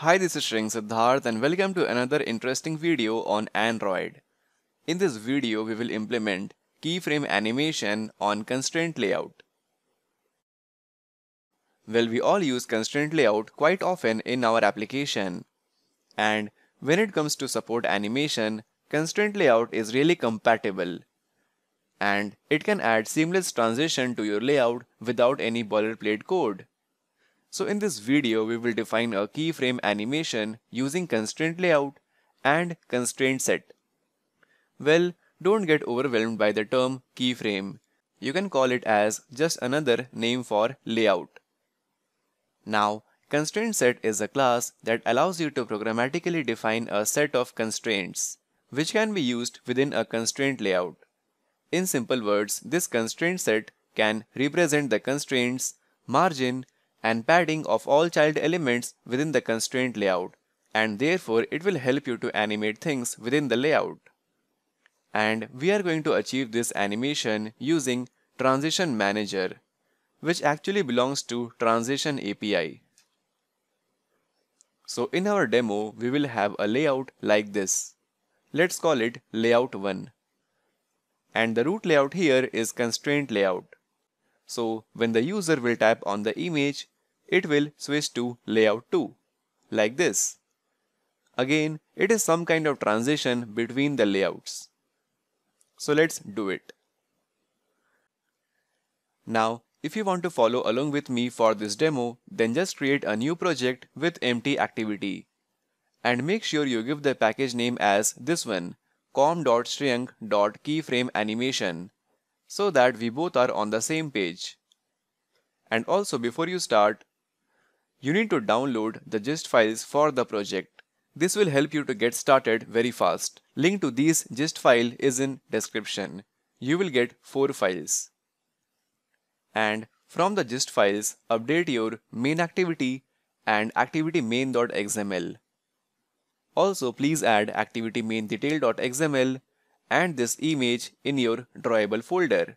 Hi this is Shring Siddharth and welcome to another interesting video on Android. In this video we will implement keyframe animation on constraint layout. Well we all use constraint layout quite often in our application. And when it comes to support animation, constraint layout is really compatible. And it can add seamless transition to your layout without any boilerplate code. So in this video, we will define a keyframe animation using constraint layout and constraint set. Well, don't get overwhelmed by the term keyframe. You can call it as just another name for layout. Now, constraint set is a class that allows you to programmatically define a set of constraints, which can be used within a constraint layout. In simple words, this constraint set can represent the constraints, margin, and padding of all child elements within the constraint layout and therefore it will help you to animate things within the layout. And we are going to achieve this animation using Transition Manager which actually belongs to Transition API. So in our demo we will have a layout like this. Let's call it layout 1. And the root layout here is constraint layout. So when the user will tap on the image, it will switch to layout 2, like this. Again, it is some kind of transition between the layouts. So let's do it. Now, if you want to follow along with me for this demo, then just create a new project with empty activity. And make sure you give the package name as this one, com.string.keyframeanimation, so that we both are on the same page. And also before you start, you need to download the gist files for the project. This will help you to get started very fast. Link to these gist file is in description. You will get 4 files. And from the gist files, update your main activity and activity main.xml. Also please add activity main detail.xml and this image in your drawable folder.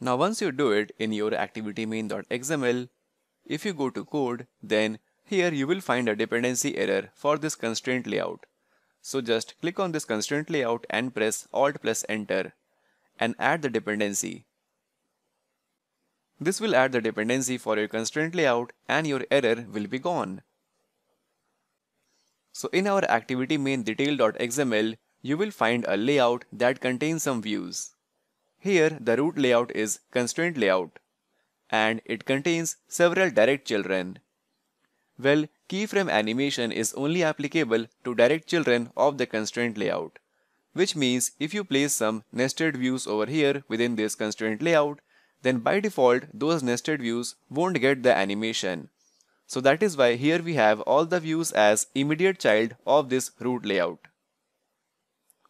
Now once you do it in your activity main.xml, if you go to code, then here you will find a dependency error for this constraint layout. So just click on this constraint layout and press Alt plus Enter and add the dependency. This will add the dependency for your constraint layout and your error will be gone. So in our activity main detail.xml, you will find a layout that contains some views. Here the root layout is constraint layout and it contains several direct children. Well, keyframe animation is only applicable to direct children of the constraint layout, which means if you place some nested views over here within this constraint layout, then by default those nested views won't get the animation. So that is why here we have all the views as immediate child of this root layout.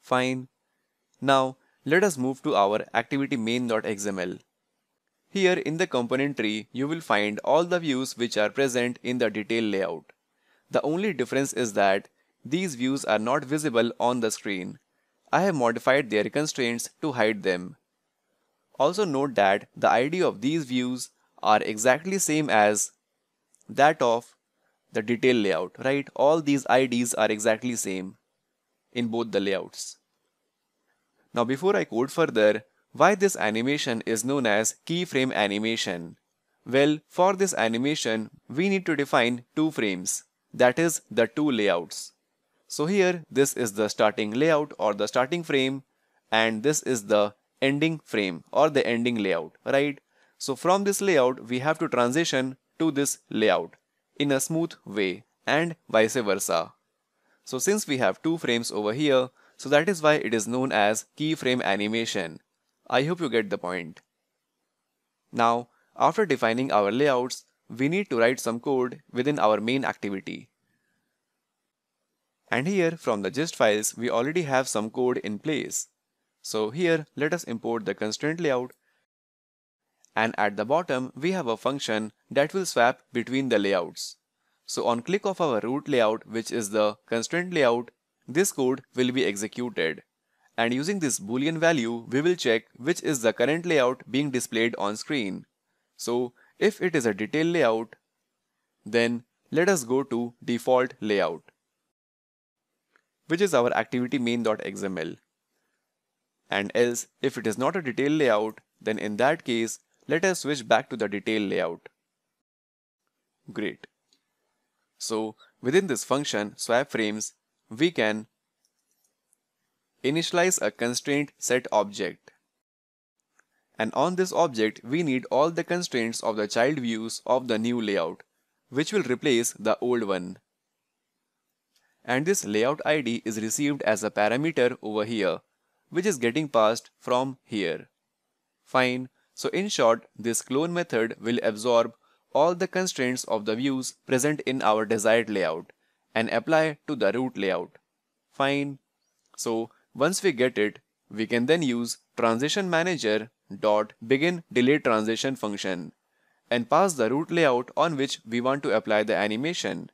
Fine. Now let us move to our activity main.xml. Here in the component tree, you will find all the views which are present in the detail layout. The only difference is that these views are not visible on the screen. I have modified their constraints to hide them. Also note that the ID of these views are exactly same as that of the detail layout, right? All these IDs are exactly same in both the layouts. Now before I code further, why this animation is known as keyframe animation? Well, for this animation, we need to define two frames, that is the two layouts. So here, this is the starting layout or the starting frame and this is the ending frame or the ending layout, right? So from this layout, we have to transition to this layout in a smooth way and vice versa. So since we have two frames over here, so that is why it is known as keyframe animation. I hope you get the point. Now, after defining our layouts, we need to write some code within our main activity. And here, from the gist files, we already have some code in place. So here, let us import the constraint layout. And at the bottom, we have a function that will swap between the layouts. So on click of our root layout, which is the constraint layout, this code will be executed and using this boolean value we will check which is the current layout being displayed on screen. So if it is a detail layout, then let us go to default layout, which is our activity main.xml. And else, if it is not a detail layout, then in that case, let us switch back to the detail layout. Great. So within this function swap frames, we can Initialize a constraint set object. And on this object, we need all the constraints of the child views of the new layout, which will replace the old one. And this layout ID is received as a parameter over here, which is getting passed from here. Fine. So in short, this clone method will absorb all the constraints of the views present in our desired layout and apply to the root layout. Fine. So once we get it, we can then use transition manager dot begin delay transition function and pass the root layout on which we want to apply the animation.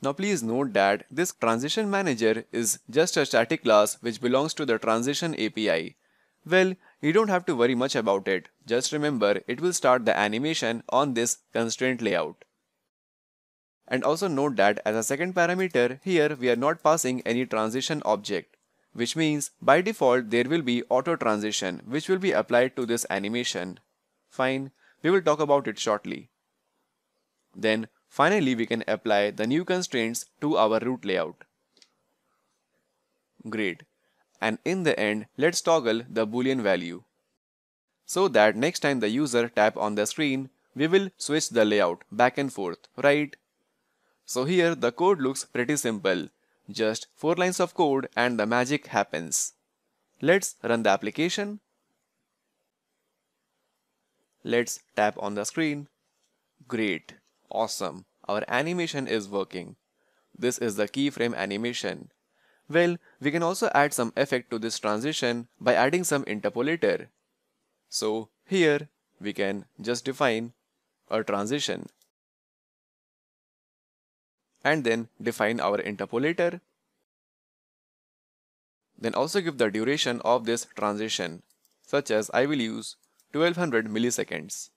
Now please note that this transition manager is just a static class which belongs to the transition API. Well, you don't have to worry much about it. Just remember it will start the animation on this constraint layout. And also note that as a second parameter, here we are not passing any transition object, which means by default there will be auto transition which will be applied to this animation. Fine, we will talk about it shortly. Then finally we can apply the new constraints to our root layout. Great. And in the end, let's toggle the boolean value. So that next time the user tap on the screen, we will switch the layout back and forth, right? So here the code looks pretty simple. Just 4 lines of code and the magic happens. Let's run the application. Let's tap on the screen. Great. Awesome. Our animation is working. This is the keyframe animation. Well, we can also add some effect to this transition by adding some interpolator. So here we can just define a transition and then define our interpolator. Then also give the duration of this transition, such as I will use 1200 milliseconds.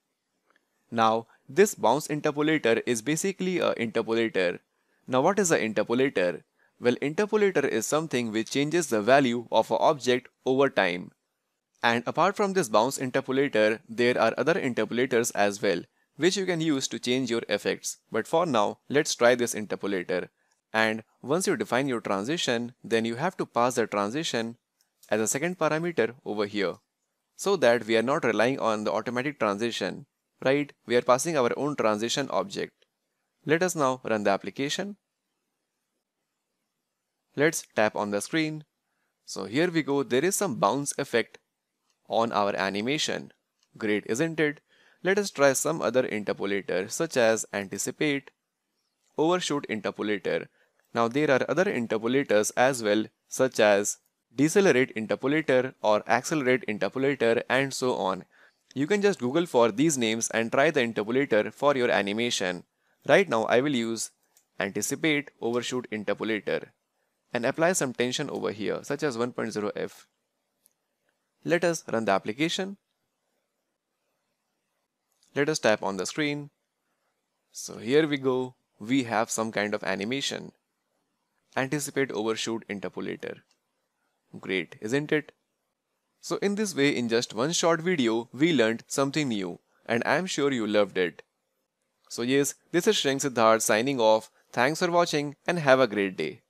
Now, this bounce interpolator is basically a interpolator. Now what is an interpolator? Well, interpolator is something which changes the value of an object over time. And apart from this bounce interpolator, there are other interpolators as well, which you can use to change your effects. But for now, let's try this interpolator. And once you define your transition, then you have to pass the transition as a second parameter over here. So that we are not relying on the automatic transition, right? We are passing our own transition object. Let us now run the application. Let's tap on the screen. So here we go, there is some bounce effect on our animation. Great, isn't it? Let us try some other interpolator such as anticipate, overshoot interpolator. Now there are other interpolators as well such as decelerate interpolator or accelerate interpolator and so on. You can just google for these names and try the interpolator for your animation. Right now I will use anticipate overshoot interpolator and apply some tension over here such as 1.0f. Let us run the application. Let us tap on the screen. So here we go. We have some kind of animation. Anticipate overshoot interpolator. Great, isn't it? So in this way, in just one short video, we learned something new and I'm sure you loved it. So yes, this is Shrink Siddharth signing off. Thanks for watching and have a great day.